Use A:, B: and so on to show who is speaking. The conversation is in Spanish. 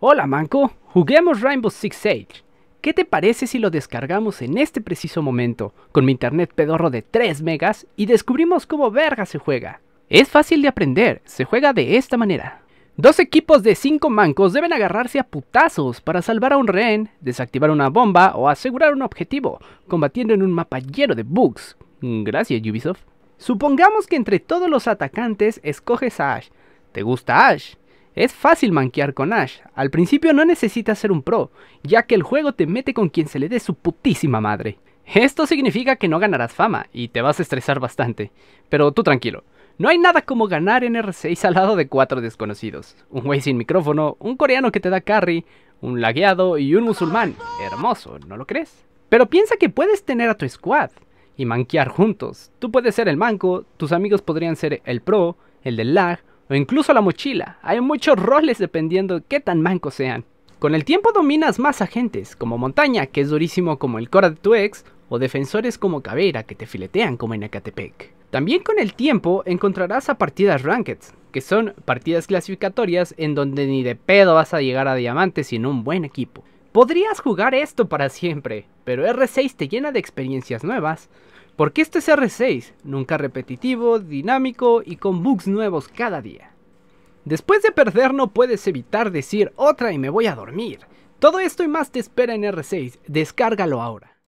A: Hola Manco, juguemos Rainbow Six Siege. ¿Qué te parece si lo descargamos en este preciso momento, con mi internet pedorro de 3 megas y descubrimos cómo verga se juega? Es fácil de aprender, se juega de esta manera. Dos equipos de 5 mancos deben agarrarse a putazos para salvar a un rehén, desactivar una bomba o asegurar un objetivo, combatiendo en un mapa lleno de bugs. Gracias Ubisoft. Supongamos que entre todos los atacantes escoges a Ash. ¿Te gusta Ash? Es fácil manquear con Ash, al principio no necesitas ser un pro, ya que el juego te mete con quien se le dé su putísima madre. Esto significa que no ganarás fama y te vas a estresar bastante, pero tú tranquilo. No hay nada como ganar en R6 al lado de cuatro desconocidos. Un güey sin micrófono, un coreano que te da carry, un lagueado y un musulmán. Hermoso, ¿no lo crees? Pero piensa que puedes tener a tu squad y manquear juntos. Tú puedes ser el manco, tus amigos podrían ser el pro, el del lag o incluso la mochila. Hay muchos roles dependiendo de qué tan mancos sean. Con el tiempo dominas más agentes, como Montaña, que es durísimo como el Cora de tu ex, o defensores como Caveira, que te filetean como en Acatepec. También con el tiempo encontrarás a partidas rankets que son partidas clasificatorias en donde ni de pedo vas a llegar a diamante sin un buen equipo. Podrías jugar esto para siempre, pero R6 te llena de experiencias nuevas, porque este es R6, nunca repetitivo, dinámico y con bugs nuevos cada día. Después de perder no puedes evitar decir otra y me voy a dormir. Todo esto y más te espera en R6, descárgalo ahora.